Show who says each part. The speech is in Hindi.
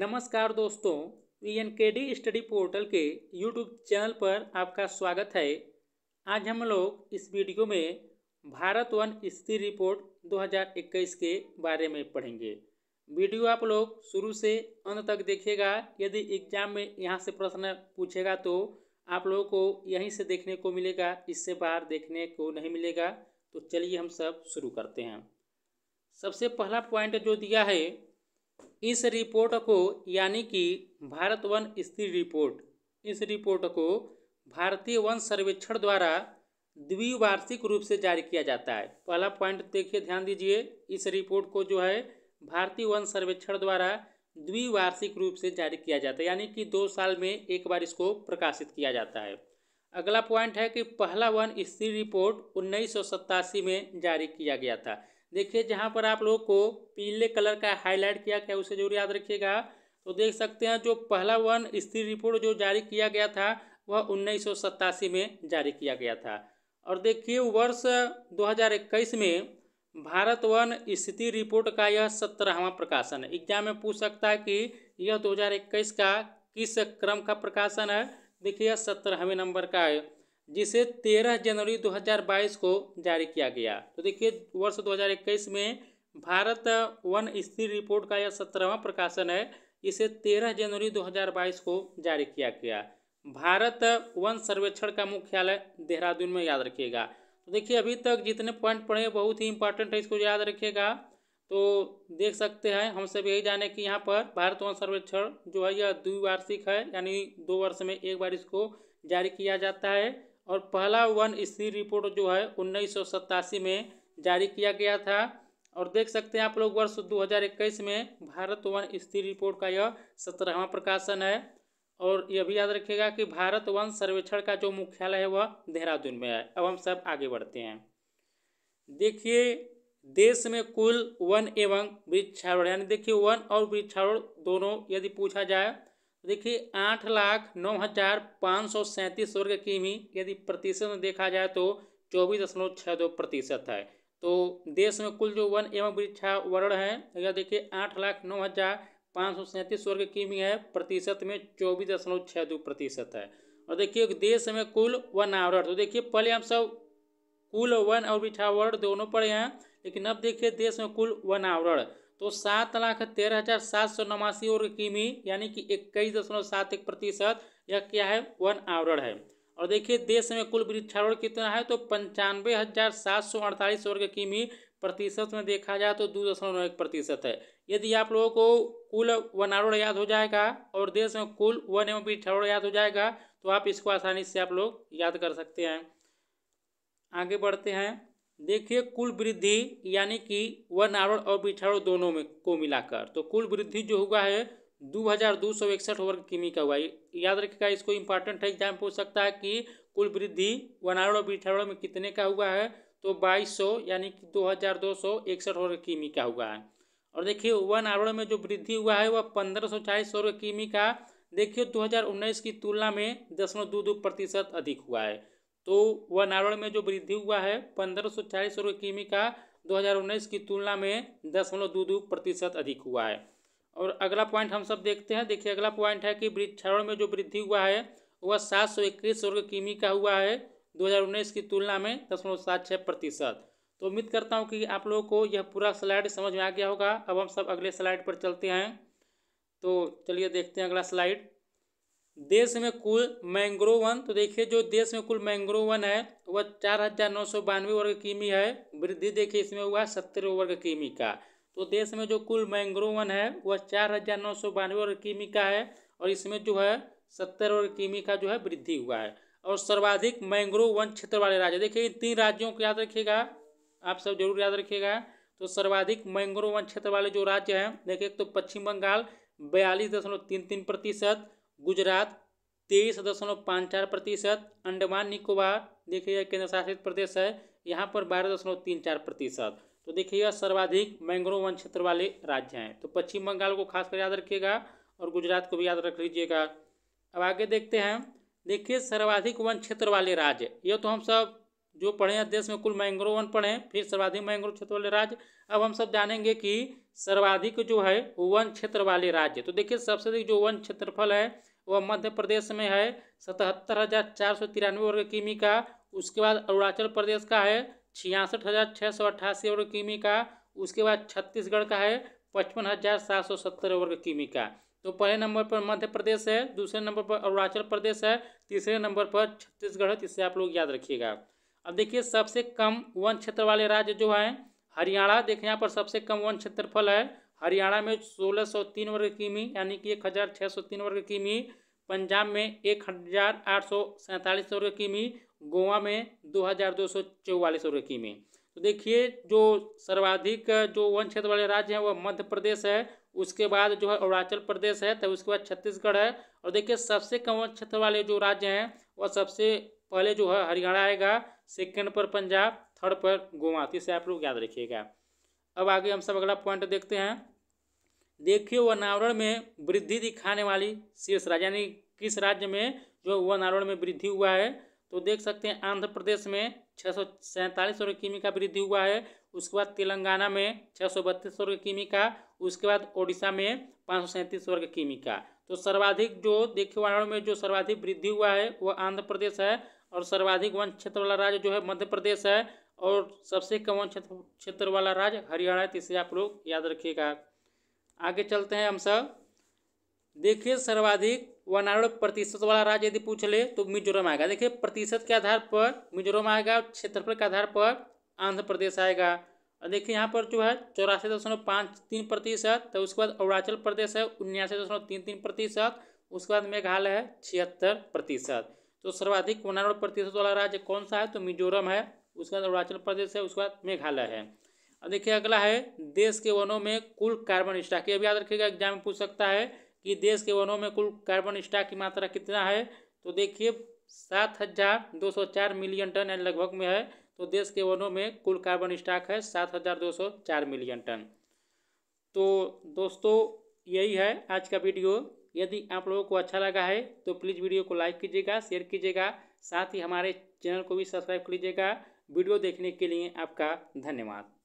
Speaker 1: नमस्कार दोस्तों N e K D study portal के यूट्यूब चैनल पर आपका स्वागत है आज हम लोग इस वीडियो में भारत वन स्थिर रिपोर्ट 2021 के बारे में पढ़ेंगे वीडियो आप लोग शुरू से अंत तक देखेगा यदि एग्जाम में यहाँ से प्रश्न पूछेगा तो आप लोगों को यहीं से देखने को मिलेगा इससे बाहर देखने को नहीं मिलेगा तो चलिए हम सब शुरू करते हैं सबसे पहला पॉइंट जो दिया है इस रिपोर्ट को यानी कि भारत वन स्थिति रिपोर्ट इस रिपोर्ट को भारतीय वन सर्वेक्षण द्वारा द्विवार्षिक रूप से जारी किया जाता है पहला पॉइंट देखिए ध्यान दीजिए इस रिपोर्ट को जो है भारतीय वन सर्वेक्षण द्वारा द्विवार्षिक रूप से जारी किया जाता है यानी कि दो साल में एक बार इसको प्रकाशित किया जाता है अगला पॉइंट है कि पहला वन स्थिति रिपोर्ट उन्नीस में जारी किया गया था देखिए जहाँ पर आप लोगों को पीले कलर का हाईलाइट किया गया उसे जरूर याद रखिएगा तो देख सकते हैं जो पहला वन स्थिर रिपोर्ट जो जारी किया गया था वह उन्नीस में जारी किया गया था और देखिए वर्ष 2021 में भारत वन स्थिति रिपोर्ट का यह सत्रहवा प्रकाशन है एग्जाम में पूछ सकता है कि यह 2021 का किस क्रम का प्रकाशन है देखिए यह सत्रहवें नंबर का है जिसे 13 जनवरी 2022 को जारी किया गया तो देखिए वर्ष 2021 में भारत वन स्थिर रिपोर्ट का यह सत्रहवा प्रकाशन है इसे 13 जनवरी 2022 को जारी किया गया भारत वन सर्वेक्षण का मुख्यालय देहरादून में याद रखिएगा तो देखिए अभी तक जितने पॉइंट पढ़े बहुत ही इंपॉर्टेंट है इसको याद रखिएगा तो देख सकते हैं हम सब यही जाने कि यहाँ पर भारत वन सर्वेक्षण जो है यह द्विवार्षिक है यानी दो वर्ष में एक बार इसको जारी किया जाता है और पहला वन स्त्री रिपोर्ट जो है उन्नीस में जारी किया गया था और देख सकते हैं आप लोग वर्ष 2021 में भारत वन स्त्री रिपोर्ट का यह सत्रहवा प्रकाशन है और यह भी याद रखिएगा कि भारत वन सर्वेक्षण का जो मुख्यालय है वह देहरादून में है अब हम सब आगे बढ़ते हैं देखिए देश में कुल वन एवं वृक्षारोहण यानी देखिए वन और वृक्षारोहण दोनों यदि पूछा जाए देखिए आठ लाख नौ हज़ार पाँच सौ सैंतीस वर्ग किमी यदि प्रतिशत में देखा जाए तो चौबीस दशमलव छः दो प्रतिशत है तो देश में कुल जो वन एवं वृक्षावरण है यह देखिए आठ लाख नौ हज़ार पाँच सौ सैंतीस वर्ग किमी है प्रतिशत में चौबीस दशमलव छः दो प्रतिशत है और देखिए देश में कुल वन आवरण तो देखिए पहले हम सब कुल वन और वृक्षावरण दोनों पढ़े हैं लेकिन अब देखिए देश में कुल वन आवरण तो सात लाख तेरह हजार सात सौ नवासी और किमी यानी कि इक्कीस दशमलव सात एक प्रतिशत यह क्या है वन आवरण है और देखिए देश में कुल वृक्षारोहण कितना है तो पंचानवे हजार सात सौ अड़तालीस वर्ग किमी प्रतिशत में देखा जाए तो दो दशमलव नौ एक प्रतिशत है यदि आप लोगों को कुल वनारोहण याद हो जाएगा और देश में कुल वन एवं वृक्षारोहण याद हो जाएगा तो आप इसको आसानी से आप लोग याद कर सकते हैं आगे बढ़ते हैं देखिए कुल वृद्धि यानी कि वन आवर और बीठारोहण दोनों में को मिलाकर तो कुल वृद्धि जो हुआ है दो हज़ार दो सौ इकसठ वर्ग किमी का हुआ याद रखिएगा इसको इम्पॉर्टेंट है एग्जाम पूछ सकता है कि कुल वृद्धि वन वर्णारोहण और बीठारोहण में कितने का हुआ है तो बाईस सौ यानी कि दो हज़ार दो सौ इकसठ वर्ग किमी का हुआ है और देखिए वन आवरण में जो वृद्धि हुआ है वह पंद्रह सौ चालीस वर्ग किमी का देखिए दो की तुलना में दशमलव दो दो प्रतिशत अधिक हुआ है तो वह नारण में जो वृद्धि हुआ है पंद्रह सौ चालीस रुपये किमी का 2019 की तुलना में दशमलव दो दो प्रतिशत अधिक हुआ है और अगला पॉइंट हम सब देखते हैं देखिए अगला पॉइंट है कि वृक्षारोपण में जो वृद्धि हुआ है वह सात सौ इक्कीस वर्ग किमी का हुआ है 2019 की तुलना में दशमलव सात छः प्रतिशत तो उम्मीद करता हूँ कि आप लोगों को यह पूरा स्लाइड समझ में आ गया होगा अब हम सब अगले स्लाइड पर चलते हैं तो चलिए देखते हैं अगला स्लाइड देश में कुल मैंग्रोव वन तो देखिए जो देश में कुल मैंग्रोव वन है वह चार हजार नौ सौ बानवे वर्ग किमी है वृद्धि देखिए इसमें हुआ सत्तर वर्ग किमी का तो देश में जो कुल मैंग्रोव वन है वह चार हजार नौ सौ बानवे वर्ग किमी का है और इसमें जो है सत्तर वर्ग किमी का जो है वृद्धि हुआ है और सर्वाधिक मैंग्रोव वन क्षेत्र वाले राज्य देखिए इन तीन राज्यों को याद रखिएगा आप सब जरूर याद रखिएगा तो सर्वाधिक मैंग्रोव वन क्षेत्र वाले जो राज्य हैं देखिए एक तो पश्चिम बंगाल बयालीस दशमलव तीन तीन प्रतिशत गुजरात तेईस दशमलव पाँच चार प्रतिशत अंडमान निकोबार देखिए केंद्र शासित प्रदेश है यहाँ पर बारह दशमलव तीन चार प्रतिशत तो देखिएगा सर्वाधिक मैंग्रोव वन क्षेत्र वाले राज्य हैं तो पश्चिम बंगाल को खासकर याद रखिएगा और गुजरात को भी याद रख लीजिएगा अब आगे देखते हैं देखिए सर्वाधिक वन क्षेत्र वाले राज्य ये तो हम सब जो पढ़े हैं देश में कुल मैंग्रोव वन पढ़े फिर सर्वाधिक मैंग्रोव क्षेत्र वाले राज्य अब हम सब जानेंगे कि सर्वाधिक जो है वन क्षेत्र वाले राज्य तो देखिए सबसे अधिक जो वन क्षेत्रफल है वह मध्य प्रदेश में है सतहत्तर हज़ार चार सौ तिरानवे वर्ग किमी का उसके बाद अरुणाचल प्रदेश का है छियासठ हज़ार छः सौ अट्ठासी वर्ग किमी का उसके बाद छत्तीसगढ़ का है पचपन हज़ार सात सौ सत्तर वर्ग किमी का तो पहले नंबर पर मध्य प्रदेश है दूसरे नंबर पर अरुणाचल प्रदेश है तीसरे नंबर पर छत्तीसगढ़ है जिससे आप लोग याद रखिएगा अब देखिए सबसे कम वन क्षेत्र वाले राज्य जो हैं हरियाणा देखें यहाँ पर सबसे कम वन क्षेत्रफल है हरियाणा में सोलह सौ तीन वर्ग किमी यानी कि एक हज़ार छः सौ तीन वर्ग किमी पंजाब में एक हज़ार आठ सौ सैंतालीस वर्ग किमी गोवा में दो हज़ार दो सौ चौवालीस वर्ग किमी तो देखिए जो सर्वाधिक जो वन क्षेत्र वाले राज्य हैं वह मध्य प्रदेश है उसके बाद जो है अरुणाचल प्रदेश है तब तो उसके बाद छत्तीसगढ़ है और देखिए सबसे कम वन क्षेत्र वाले जो राज्य हैं वह सबसे पहले जो है हरियाणा आएगा सेकेंड पर पंजाब थर्ड पर गोवा तीसरे तो आप लोग याद रखिएगा अब आगे हम सब अगला पॉइंट देखते हैं देखिए वनावरण में वृद्धि दिखाने वाली शीर्ष राज्य यानी किस राज्य में जो वनावरण में वृद्धि हुआ है तो देख सकते हैं आंध्र प्रदेश में छः सौ सैंतालीस वर्ग किमी का वृद्धि हुआ है उसके बाद तेलंगाना में छः सौ बत्तीस वर्ग किमी का उसके बाद ओडिशा में पाँच सौ सैंतीस वर्ग किमी का तो सर्वाधिक जो देखिए वनावरण में जो सर्वाधिक वृद्धि हुआ है वह आंध्र प्रदेश है और सर्वाधिक वन क्षेत्र वाला राज्य जो है मध्य प्रदेश है और सबसे कम वन क्षेत्र क्षेत्र वाला राज्य हरियाणा है इसे आप लोग याद रखिएगा आगे चलते हैं हम सब देखिए सर्वाधिक वनावरण प्रतिशत वाला राज्य यदि पूछ ले तो मिजोरम आएगा देखिए प्रतिशत के आधार पर मिजोरम आएगा क्षेत्रफल के आधार पर आंध्र प्रदेश आएगा और देखिए यहाँ पर जो है चौरासी दशमलव पाँच तीन प्रतिशत तो उसके बाद अरुणाचल प्रदेश है उन्यासी दशमलव तीन तीन प्रतिशत उसके बाद मेघालय है छिहत्तर प्रतिशत तो सर्वाधिक उन्नानवे प्रतिशत वाला राज्य कौन सा है तो मिजोरम है उसके बाद अरुणाचल प्रदेश है उसके बाद मेघालय है अब देखिए अगला है देश के वनों में कुल कार्बन स्टॉक ये भी याद रखिएगा एग्जाम में पूछ सकता है कि देश के वनों में कुल कार्बन स्टॉक की मात्रा कितना है तो देखिए सात हज़ार दो सौ चार मिलियन टन यानी लगभग में है तो देश के वनों में कुल कार्बन स्टॉक है सात हज़ार दो सौ चार मिलियन टन तो दोस्तों यही है आज का वीडियो यदि आप लोगों को अच्छा लगा है तो प्लीज़ वीडियो को लाइक कीजिएगा शेयर कीजिएगा साथ ही हमारे चैनल को भी सब्सक्राइब कर लीजिएगा वीडियो देखने के लिए आपका धन्यवाद